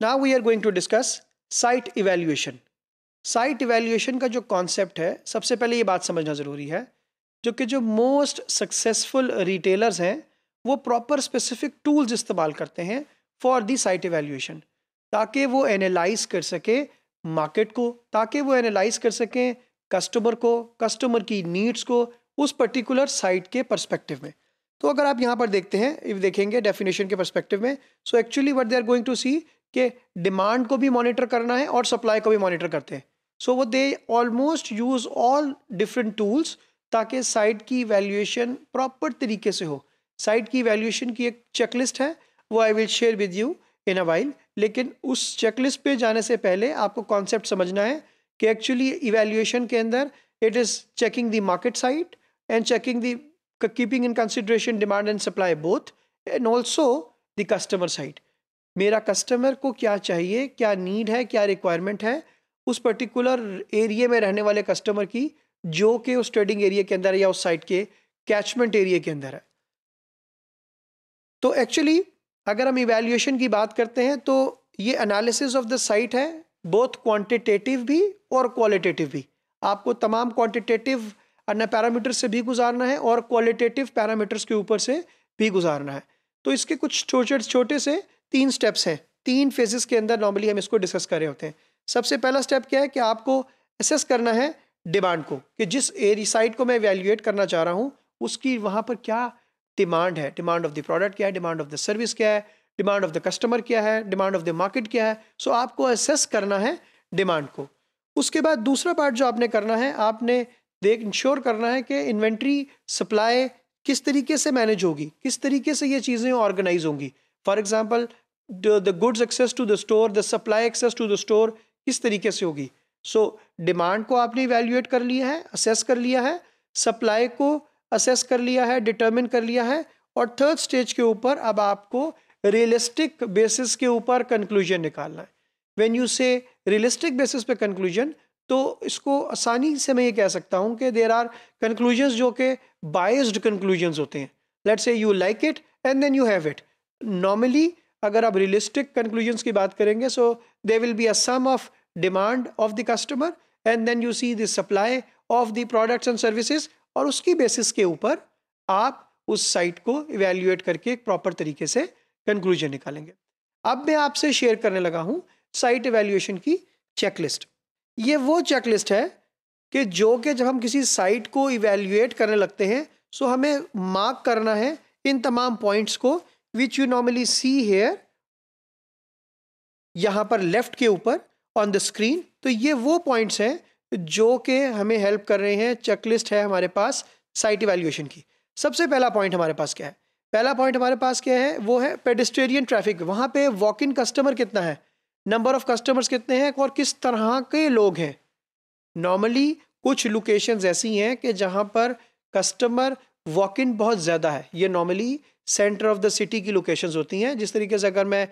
now we are going to discuss site evaluation site evaluation का जो concept है सबसे पहले ये बात समझना ज़रूरी है जो कि जो मोस्ट सक्सेसफुल रिटेलर्स हैं वो प्रॉपर स्पेसिफिक टूल्स इस्तेमाल करते हैं फॉर दी साइट इवेल्यूएशन ताकि वो एनालाइज कर सके मार्केट को ताकि वो एनालाइज कर सकें कस्टमर को कस्टमर की नीड्स को उस पर्टिकुलर साइट के परस्पेक्टिव में तो अगर आप यहाँ पर देखते हैं देखेंगे डेफिनेशन के परस्पेक्टिव में so actually what they are going to see कि डिमांड को भी मॉनिटर करना है और सप्लाई को भी मॉनिटर करते हैं सो वो they almost use all different tools ताकि साइट की वैल्यूएशन प्रॉपर तरीके से हो साइट की वैल्यूएशन की एक चेकलिस्ट है वो I will share with you in a while लेकिन उस चेकलिस्ट पे जाने से पहले आपको कॉन्सेप्ट समझना है कि एक्चुअली इवेल्यूएशन के अंदर it is checking the market site and checking the keeping in consideration demand and supply both and also the customer site मेरा कस्टमर को क्या चाहिए क्या नीड है क्या रिक्वायरमेंट है उस पर्टिकुलर एरिए में रहने वाले कस्टमर की जो कि उस ट्रेडिंग एरिया के अंदर या उस साइट के कैचमेंट एरिया के अंदर है तो एक्चुअली अगर हम इवेल्यूएशन की बात करते हैं तो ये एनालिसिस ऑफ द साइट है बोथ क्वांटिटेटिव भी और क्वालिटेटिव भी आपको तमाम क्वांटिटेटिव अन्य पैरामीटर से भी गुजारना है और क्वालिटेटिव पैरामीटर्स के ऊपर से भी गुजारना है तो इसके कुछ छोटे छोटे से तीन स्टेप्स हैं तीन फेजेस के अंदर नॉर्मली हम इसको डिस्कस कर रहे होते हैं सबसे पहला स्टेप क्या है कि आपको असेस करना है डिमांड को कि जिस एरी साइट को मैं वैल्यूएट करना चाह रहा हूँ उसकी वहाँ पर क्या डिमांड है डिमांड ऑफ द प्रोडक्ट क्या है डिमांड ऑफ द सर्विस क्या है डिमांड ऑफ द कस्टमर क्या है डिमांड ऑफ द मार्केट क्या है सो so, आपको असेस करना है डिमांड को उसके बाद दूसरा पार्ट जो आपने करना है आपने देख इंश्योर करना है कि इन्वेंट्री सप्लाई किस तरीके से मैनेज होगी किस तरीके से ये चीज़ें ऑर्गेनाइज होंगी for example the goods access to the store the supply access to the store किस तरीके से होगी सो so, डिमांड को आपने इवेल्यूएट कर लिया है असेस कर लिया है सप्लाई को असेस कर लिया है डिटर्मिन कर लिया है और थर्ड स्टेज के ऊपर अब आपको रियलिस्टिक बेसिस के ऊपर कंक्लूजन निकालना है when you say realistic basis पे कंक्लूजन तो इसको आसानी से मैं ये कह सकता हूँ कि देर आर कंक्लूजन जो कि बायस्ड कंक्लूजन होते हैं let's say you like it and then you have it normally अगर आप रियलिस्टिक कंक्लूजन्स की बात करेंगे so they will be a sum of demand of the customer and then you see the supply of the products and services और उसकी basis के ऊपर आप उस साइट को इवेल्यूएट करके एक प्रॉपर तरीके से कंक्लूजन निकालेंगे अब मैं आपसे शेयर करने लगा हूँ साइट इवेल्यूएशन की चेकलिस्ट ये वो चेकलिस्ट है कि जो कि जब हम किसी साइट को इवेल्यूएट करने लगते हैं सो हमें मार्क करना है इन तमाम पॉइंट्स को which you normally see here यहाँ पर लेफ्ट के ऊपर ऑन द स्क्रीन तो ये वो पॉइंट्स हैं जो कि हमें हेल्प कर रहे हैं चेकलिस्ट है हमारे पास साइट इवेल्यूएशन की सबसे पहला पॉइंट हमारे पास क्या है पहला पॉइंट हमारे पास क्या है वो है पेडिस्टेरियन ट्रैफिक वहाँ पे वॉक इन कस्टमर कितना है नंबर ऑफ कस्टमर्स कितने हैं और किस तरह के लोग हैं नॉर्मली कुछ लोकेशंस ऐसी हैं कि जहाँ पर कस्टमर वॉक इन बहुत ज़्यादा है ये normally centre of the city की लोकेशंस होती हैं जिस तरीके से अगर मैं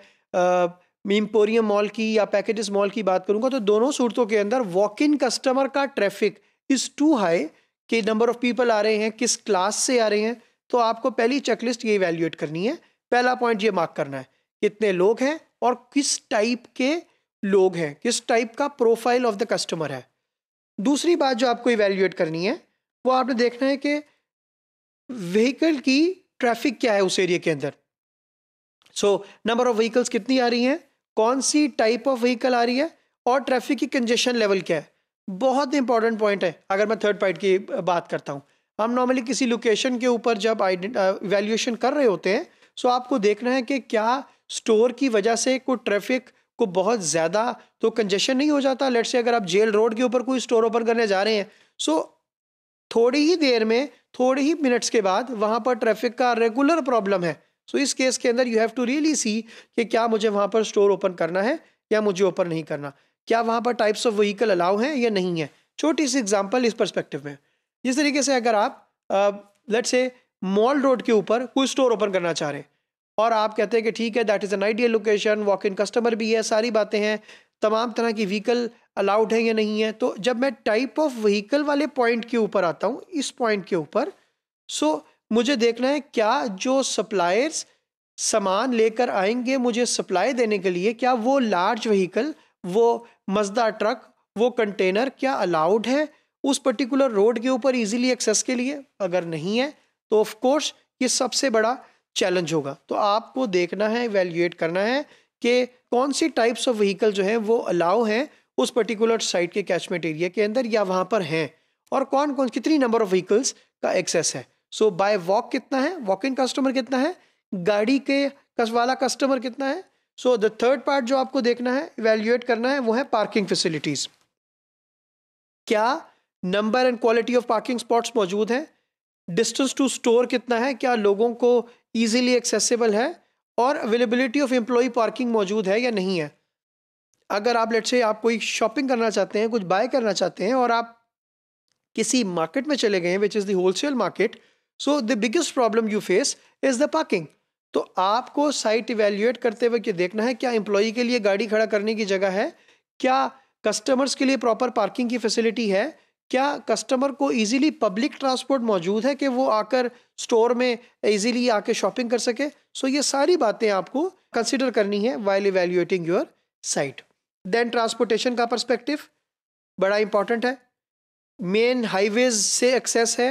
मीमपोरियम मॉल की या पैकेजेस मॉल की बात करूंगा तो दोनों सूरतों के अंदर वॉक इन कस्टमर का ट्रैफिक इज़ टू हाई कि नंबर ऑफ़ पीपल आ रहे हैं किस क्लास से आ रहे हैं तो आपको पहली चेकलिस्ट ये इवेल्यूएट करनी है पहला पॉइंट ये मार्क करना है कितने लोग हैं और किस टाइप के लोग हैं किस टाइप का प्रोफाइल ऑफ द कस्टमर है दूसरी बात जो आपको इवेल्यूएट करनी है वो आपने देखना है कि व्हीकल की ट्रैफिक क्या है उस एरिया के अंदर सो नंबर ऑफ व्हीकल्स कितनी आ रही हैं कौन सी टाइप ऑफ व्हीकल आ रही है और ट्रैफिक की कंजेशन लेवल क्या है बहुत इंपॉर्टेंट पॉइंट है अगर मैं थर्ड पॉइंट की बात करता हूँ हम नॉर्मली किसी लोकेशन के ऊपर जब वैल्यूएशन कर रहे होते हैं सो आपको देखना है कि क्या स्टोर की वजह से कोई ट्रैफिक को बहुत ज़्यादा तो कंजेशन नहीं हो जाता लेट से अगर आप जेल रोड के ऊपर कोई स्टोर ओपन करने जा रहे हैं सो थोड़ी ही देर में थोड़े ही मिनट्स के बाद वहाँ पर ट्रैफिक का रेगुलर प्रॉब्लम है सो so, इस केस के अंदर you have to really see कि क्या मुझे वहाँ पर स्टोर ओपन करना है या मुझे ओपन नहीं करना क्या वहाँ पर टाइप्स ऑफ व्हीकल अलाउ हैं या नहीं है छोटी सी एग्जाम्पल इस परस्पेक्टिव में जिस तरीके से अगर आप लेट से मॉल रोड के ऊपर कोई स्टोर ओपन करना चाह रहे हैं और आप कहते हैं कि ठीक है that is an ideal location walk in customer भी है सारी बातें हैं तमाम तरह की व्हीकल अलाउड है या नहीं है तो जब मैं टाइप ऑफ व्हीकल वाले पॉइंट के ऊपर आता हूँ इस पॉइंट के ऊपर सो मुझे देखना है क्या जो सप्लायर्स सामान लेकर आएंगे मुझे सप्लाई देने के लिए क्या वो लार्ज व्हीकल वो मजदा ट्रक वो कंटेनर क्या अलाउड है उस पर्टिकुलर रोड के ऊपर इजीली एक्सेस के लिए अगर नहीं है तो ऑफ कोर्स ये सबसे बड़ा चैलेंज होगा तो आपको देखना है वैल्यूएट करना है कि कौन सी टाइप्स ऑफ व्हीकल जो है वो अलाउ हैं उस पर्टिकुलर साइट के कैचमेंट एरिया के अंदर या वहाँ पर हैं और कौन कौन कितनी नंबर ऑफ व्हीकल्स का एक्सेस है सो बाय वॉक कितना है वॉक इन कस्टमर कितना है गाड़ी के कस वाला कस्टमर कितना है सो द थर्ड पार्ट जो आपको देखना है इवेल्यूएट करना है वो है पार्किंग फैसिलिटीज़ क्या number and quality of parking spots मौजूद हैं डिस्टेंस टू स्टोर कितना है क्या लोगों को ईजिली एक्सेसिबल है और अवेलेबिलिटी ऑफ एम्प्लॉय पार्किंग मौजूद है या नहीं है अगर आप लेट से आप कोई शॉपिंग करना चाहते हैं कुछ बाय करना चाहते हैं और आप किसी मार्केट में चले गए which is the wholesale market so the biggest problem you face is the parking तो आपको साइट इवेल्यूएट करते वक्त ये देखना है क्या एम्प्लॉई के लिए गाड़ी खड़ा करने की जगह है क्या कस्टमर्स के लिए प्रॉपर पार्किंग की फैसिलिटी है क्या कस्टमर को इजीली पब्लिक ट्रांसपोर्ट मौजूद है कि वो आकर स्टोर में इजीली आके शॉपिंग कर सके सो so ये सारी बातें आपको कंसिडर करनी है while evaluating your site then transportation का पर्सपेक्टिव बड़ा इंपॉर्टेंट है मेन हाईवेज से एक्सेस है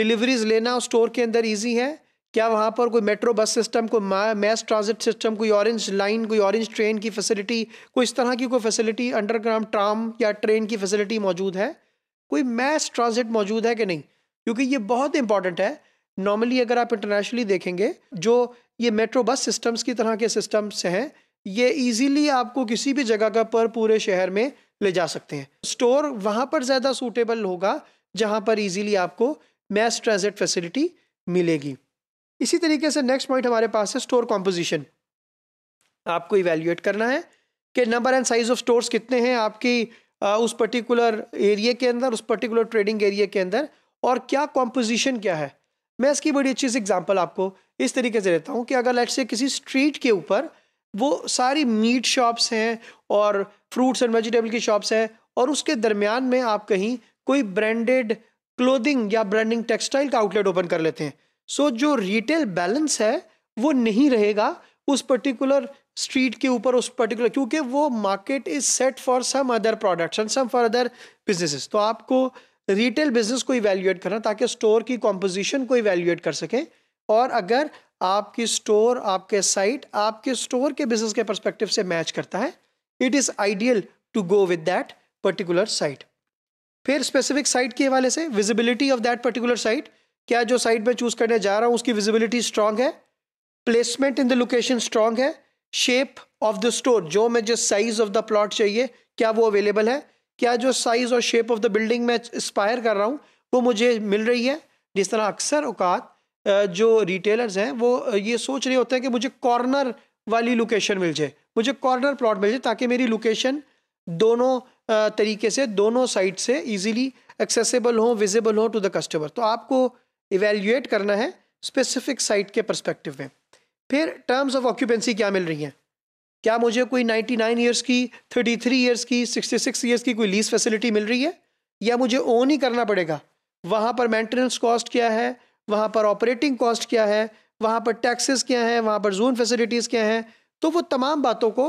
डिलीवरीज लेना स्टोर के अंदर ईजी है क्या वहाँ पर कोई मेट्रो बस सिस्टम कोई मैस ट्रांजिट सिस्टम कोई ऑरेंज लाइन कोई ऑरेंज ट्रेन की फैसिलिटी कोई इस तरह की कोई फैसिलिटी अंडरग्राउंड ट्राम या ट्रेन की फैसिलिटी मौजूद है कोई मैस ट्रांजिट मौजूद है कि नहीं क्योंकि ये बहुत इंपॉर्टेंट है नॉर्मली अगर आप इंटरनेशनली देखेंगे जो ये मेट्रो बस सिस्टम्स की तरह के सिस्टम्स हैं ये इजीली आपको किसी भी जगह का पर पूरे शहर में ले जा सकते हैं स्टोर वहाँ पर ज़्यादा सूटेबल होगा जहाँ पर इजीली आपको मैस ट्रांजिट फैसिलिटी मिलेगी इसी तरीके से नेक्स्ट पॉइंट हमारे पास है स्टोर कॉम्पोजिशन आपको इवेल्यूएट करना है कि number and size of stores कितने हैं आपकी उस पर्टिकुलर एरिए के अंदर उस पर्टिकुलर ट्रेडिंग एरिया के अंदर और क्या कॉम्पोजिशन क्या है मैं इसकी बड़ी अच्छी सी एग्जाम्पल आपको इस तरीके से देता हूँ कि अगर लेट्स से किसी स्ट्रीट के ऊपर वो सारी मीट शॉप्स हैं और फ्रूट्स एंड वेजिटेबल की शॉप्स हैं और उसके दरमियान में आप कहीं कोई ब्रांडेड क्लोथिंग या ब्रांडिंग टेक्सटाइल का आउटलेट ओपन कर लेते हैं सो so, जो रिटेल बैलेंस है वो नहीं रहेगा उस पर्टिकुलर स्ट्रीट के ऊपर उस पर्टिकुलर क्योंकि वो market is set for some other products and some for other businesses तो आपको रिटेल बिजनेस को इवेल्यूएट करना ताकि स्टोर की कॉम्पोजिशन को इवेल्यूएट कर सकें और अगर आपकी स्टोर आपके साइट आपके स्टोर के बिजनेस के परस्पेक्टिव से मैच करता है it is ideal to go with that particular site फिर स्पेसिफिक साइट के हवाले से visibility of that particular site क्या जो साइट में चूज़ करने जा रहा हूँ उसकी विजिबिलिटी स्ट्रांग है placement in the location strong है शेप ऑफ द स्टोर जो मैं जो साइज ऑफ द प्लॉट चाहिए क्या वो अवेलेबल है क्या जो साइज और शेप ऑफ द बिल्डिंग मैं इंस्पायर कर रहा हूँ वो मुझे मिल रही है जिस तरह अक्सर औकात जो रिटेलर्स हैं वो ये सोच रहे होते हैं कि मुझे कॉर्नर वाली लोकेशन मिल जाए मुझे कॉर्नर प्लॉट मिल जाए ताकि मेरी लोकेशन दोनों तरीके से दोनों साइड से इजीली एक्सेसिबल हो विजिबल हो टू द कस्टमर तो आपको इवेल्यूएट करना है स्पेसिफिक साइट के परस्पेक्टिव में फिर टर्म्स ऑफ ऑक्यूपेंसी क्या मिल रही हैं क्या मुझे कोई 99 नाइन ईयर्स की 33 ईयर्स की 66 ईयर्स की कोई लीज फैसिलिटी मिल रही है या मुझे ओन ही करना पड़ेगा वहाँ पर मेंटेनेंस कॉस्ट क्या है वहाँ पर ऑपरेटिंग कॉस्ट क्या है वहाँ पर टैक्सेस क्या हैं वहाँ पर जोन फैसिलिटीज़ क्या हैं तो वो तमाम बातों को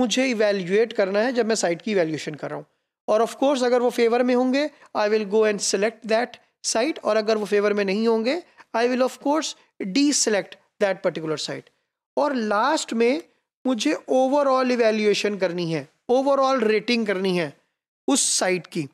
मुझे इवेल्यूएट करना है जब मैं साइट की इवेल्यूशन कर रहा हूँ और ऑफ कोर्स अगर वो फेवर में होंगे I will go and select that site और अगर वो फेवर में नहीं होंगे I will of course deselect that particular site और लास्ट में मुझे ओवरऑल इवेल्यूएशन करनी है ओवरऑल रेटिंग करनी है उस साइट की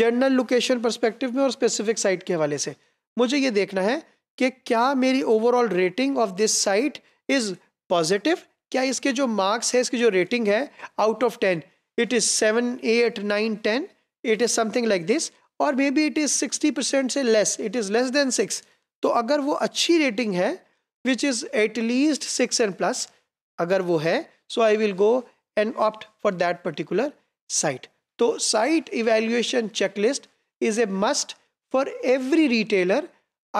जनरल लोकेशन परस्पेक्टिव में और स्पेसिफिक साइट के हवाले से मुझे ये देखना है कि क्या मेरी overall rating of this site is positive क्या इसके जो मार्क्स है इसकी जो रेटिंग है out of ten it is seven eight nine ten it is something like this और maybe it is sixty percent से less it is less than six तो अगर वो अच्छी रेटिंग है which is at least six and plus अगर वो है so I will go and opt for that particular site तो site evaluation checklist is a must For every retailer,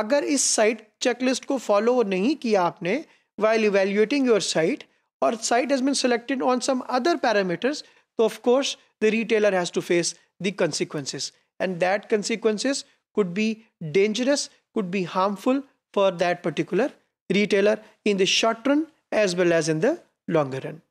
अगर इस site checklist को फॉलो नहीं किया आपने while evaluating your site or site has been selected on some other parameters, so of course the retailer has to face the consequences. And that consequences could be dangerous, could be harmful for that particular retailer in the short run as well as in the longer run.